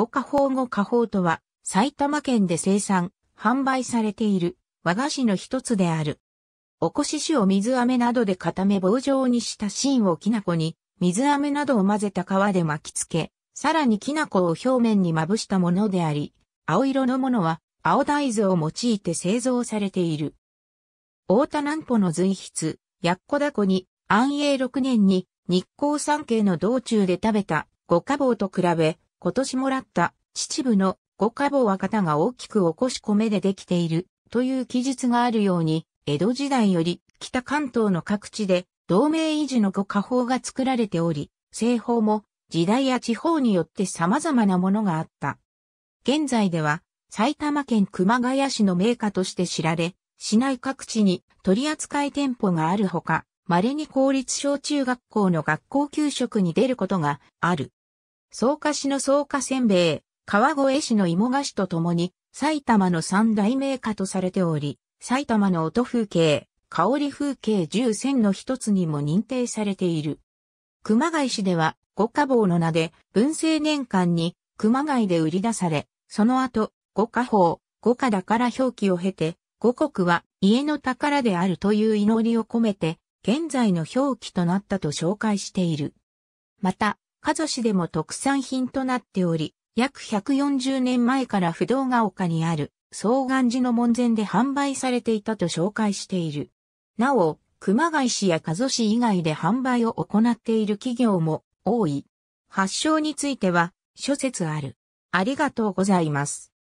五花宝五花宝とは、埼玉県で生産、販売されている和菓子の一つである。おこししを水飴などで固め棒状にした芯をきな粉に、水飴などを混ぜた皮で巻きつけ、さらにきな粉を表面にまぶしたものであり、青色のものは青大豆を用いて製造されている。大田南穂の随筆、やっこだこに、安永6年に日光山系の道中で食べた五花棒と比べ、今年もらった秩父の五家房は型が大きくおこし米でできているという記述があるように、江戸時代より北関東の各地で同盟維持の五家宝が作られており、製法も時代や地方によって様々なものがあった。現在では埼玉県熊谷市の名家として知られ、市内各地に取扱店舗があるほか、稀に公立小中学校の学校給食に出ることがある。草加市の草加せんべい、川越市の芋菓子とともに、埼玉の三大名家とされており、埼玉の音風景、香り風景10選の一つにも認定されている。熊谷市では、五家宝の名で、文政年間に熊谷で売り出され、その後、五家宝、五家だから表記を経て、五国は家の宝であるという祈りを込めて、現在の表記となったと紹介している。また、加須市でも特産品となっており、約140年前から不動が丘にある総願寺の門前で販売されていたと紹介している。なお、熊谷市や加須市以外で販売を行っている企業も多い。発祥については諸説ある。ありがとうございます。